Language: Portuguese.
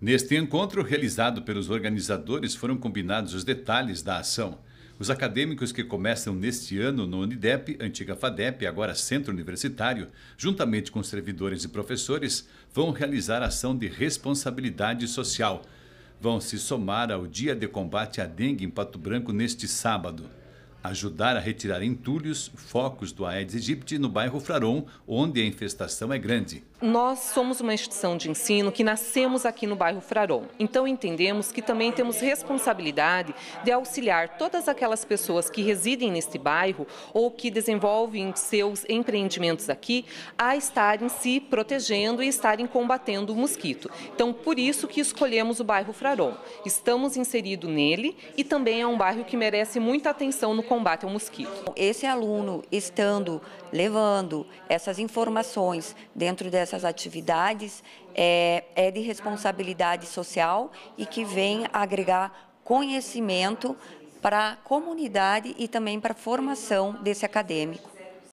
Neste encontro, realizado pelos organizadores, foram combinados os detalhes da ação. Os acadêmicos que começam neste ano no Unidep, antiga FADEP, agora Centro Universitário, juntamente com servidores e professores, vão realizar ação de responsabilidade social. Vão se somar ao Dia de Combate à Dengue em Pato Branco neste sábado ajudar a retirar entulhos, focos do Aedes aegypti no bairro Fraron, onde a infestação é grande. Nós somos uma instituição de ensino que nascemos aqui no bairro Fraron, então entendemos que também temos responsabilidade de auxiliar todas aquelas pessoas que residem neste bairro ou que desenvolvem seus empreendimentos aqui a estarem se protegendo e estarem combatendo o mosquito. Então, por isso que escolhemos o bairro Fraron. Estamos inseridos nele e também é um bairro que merece muita atenção no combate combate ao mosquito. Esse aluno estando levando essas informações dentro dessas atividades é, é de responsabilidade social e que vem agregar conhecimento para a comunidade e também para a formação desse acadêmico.